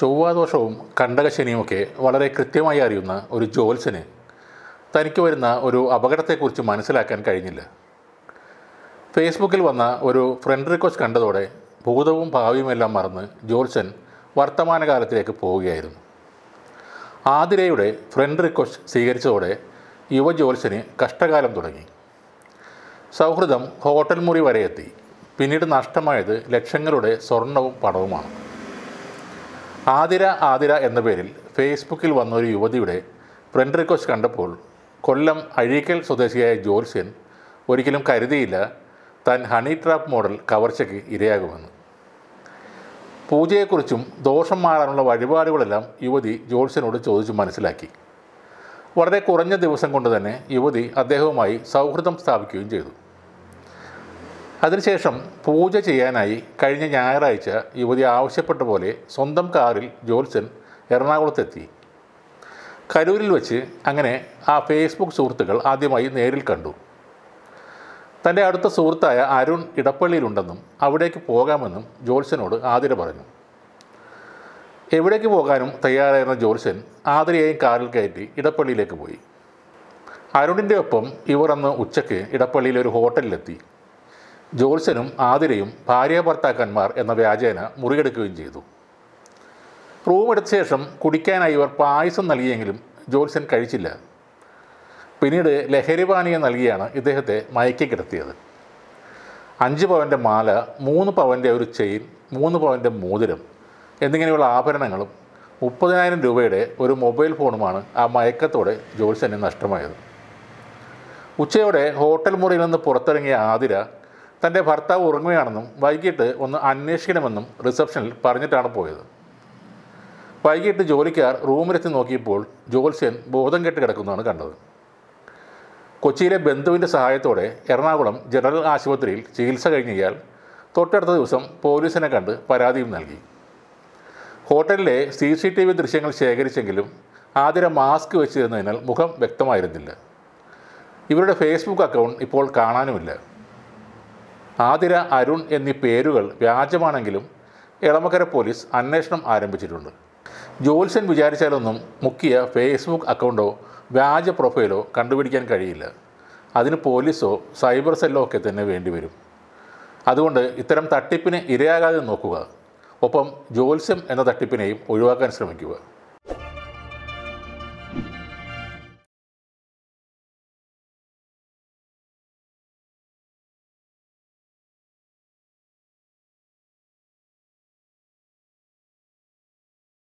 ചൊവ്വാദോഷവും കണ്ടകശനിയുമൊക്കെ വളരെ കൃത്യമായി അറിയുന്ന ഒരു ജ്യോത്സന് തനിക്ക് വരുന്ന ഒരു അപകടത്തെക്കുറിച്ച് മനസ്സിലാക്കാൻ കഴിഞ്ഞില്ല ഫേസ്ബുക്കിൽ വന്ന ഒരു ഫ്രണ്ട് റിക്വസ്റ്റ് കണ്ടതോടെ ഭൂതവും ഭാവിയുമെല്ലാം മറന്ന് ജോൽസൻ വർത്തമാനകാലത്തിലേക്ക് പോവുകയായിരുന്നു ആതിരയുടെ ഫ്രണ്ട് റിക്വസ്റ്റ് സ്വീകരിച്ചതോടെ യുവ ജോൽസന് കഷ്ടകാലം തുടങ്ങി സൗഹൃദം ഹോട്ടൽ മുറി വരെ എത്തി പിന്നീട് നഷ്ടമായത് ലക്ഷങ്ങളുടെ സ്വർണവും പണവുമാണ് ആതിര ആതിര എന്ന പേരിൽ ഫേസ്ബുക്കിൽ വന്ന ഒരു യുവതിയുടെ ഫ്രണ്ട് റിക്വസ്റ്റ് കണ്ടപ്പോൾ കൊല്ലം അഴീക്കൽ സ്വദേശിയായ ജോത്സ്യൻ ഒരിക്കലും കരുതിയില്ല താൻ ഹണി ട്രാപ്പ് മോഡൽ കവർച്ചയ്ക്ക് ഇരയാകുമെന്ന് പൂജയെക്കുറിച്ചും ദോഷം മാറാനുള്ള വഴിപാടുകളെല്ലാം യുവതി ജോത്സ്യനോട് ചോദിച്ചു മനസ്സിലാക്കി വളരെ കുറഞ്ഞ ദിവസം കൊണ്ട് തന്നെ യുവതി അദ്ദേഹവുമായി സൗഹൃദം സ്ഥാപിക്കുകയും ചെയ്തു അതിനുശേഷം പൂജ ചെയ്യാനായി കഴിഞ്ഞ ഞായറാഴ്ച യുവതി ആവശ്യപ്പെട്ട പോലെ സ്വന്തം കാറിൽ ജോത്സൻ എറണാകുളത്തെത്തി കരൂരിൽ വെച്ച് അങ്ങനെ ആ ഫേസ്ബുക്ക് സുഹൃത്തുക്കൾ ആദ്യമായി നേരിൽ കണ്ടു തൻ്റെ അടുത്ത സുഹൃത്തായ അരുൺ ഇടപ്പള്ളിയിലുണ്ടെന്നും അവിടേക്ക് പോകാമെന്നും ജോത്സനോട് ആതിര പറഞ്ഞു എവിടേക്ക് പോകാനും തയ്യാറായിരുന്ന ജോത്സൻ ആതിരയെയും കാറിൽ കയറ്റി ഇടപ്പള്ളിയിലേക്ക് പോയി അരുണിൻ്റെ ഒപ്പം ഇവർ അന്ന് ഉച്ചയ്ക്ക് ഇടപ്പള്ളിയിലെ ഒരു ഹോട്ടലിലെത്തി ജോത്സനും ആതിരയും ഭാര്യ ഭർത്താക്കന്മാർ എന്ന വ്യാജേന മുറിയെടുക്കുകയും ചെയ്തു റൂം എടുത്ത ശേഷം കുടിക്കാനായി ഇവർ പായസം നൽകിയെങ്കിലും ജോത്സൻ കഴിച്ചില്ല പിന്നീട് ലഹരിപാനീയം നൽകിയാണ് ഇദ്ദേഹത്തെ മയക്കി കിടത്തിയത് അഞ്ച് പവൻ്റെ മാല മൂന്ന് പവൻ്റെ ഒരു ചെയിൻ മൂന്ന് പവൻ്റെ മോതിരം എന്നിങ്ങനെയുള്ള ആഭരണങ്ങളും മുപ്പതിനായിരം രൂപയുടെ ഒരു മൊബൈൽ ഫോണുമാണ് ആ മയക്കത്തോടെ ജോത്സന് നഷ്ടമായത് ഉച്ചയോടെ ഹോട്ടൽ മുറിയിൽ നിന്ന് പുറത്തിറങ്ങിയ ആതിര തൻ്റെ ഭർത്താവ് ഉറങ്ങുകയാണെന്നും വൈകിട്ട് ഒന്ന് അന്വേഷിക്കണമെന്നും റിസപ്ഷനിൽ പറഞ്ഞിട്ടാണ് പോയത് വൈകിട്ട് ജോലിക്കാർ റൂമിലെത്തി നോക്കിയപ്പോൾ ജോത്സ്യൻ ബോധം കെട്ട് കിടക്കുന്നതാണ് കണ്ടത് കൊച്ചിയിലെ ബന്ധുവിൻ്റെ സഹായത്തോടെ എറണാകുളം ജനറൽ ആശുപത്രിയിൽ ചികിത്സ കഴിഞ്ഞാൽ തൊട്ടടുത്ത ദിവസം പോലീസിനെ കണ്ട് പരാതിയും നൽകി ഹോട്ടലിലെ സി സി ടി വി ദൃശ്യങ്ങൾ ശേഖരിച്ചെങ്കിലും ആതിര മാസ്ക് വെച്ചിരുന്നതിനാൽ മുഖം വ്യക്തമായിരുന്നില്ല ഇവരുടെ ഫേസ്ബുക്ക് അക്കൗണ്ട് ഇപ്പോൾ കാണാനുമില്ല ആതിര അരുൺ എന്നീ പേരുകൾ വ്യാജമാണെങ്കിലും എളമക്കര പോലീസ് അന്വേഷണം ആരംഭിച്ചിട്ടുണ്ട് ജോത്സ്യൻ വിചാരിച്ചാലൊന്നും മുക്കിയ ഫേസ്ബുക്ക് അക്കൗണ്ടോ വ്യാജ പ്രൊഫൈലോ കണ്ടുപിടിക്കാൻ കഴിയില്ല അതിന് പോലീസോ സൈബർ സെല്ലോ ഒക്കെ തന്നെ വേണ്ടിവരും അതുകൊണ്ട് ഇത്തരം തട്ടിപ്പിന് ഇരയാകാതെ നോക്കുക ഒപ്പം ജോത്സ്യം എന്ന തട്ടിപ്പിനെയും ഒഴിവാക്കാൻ ശ്രമിക്കുക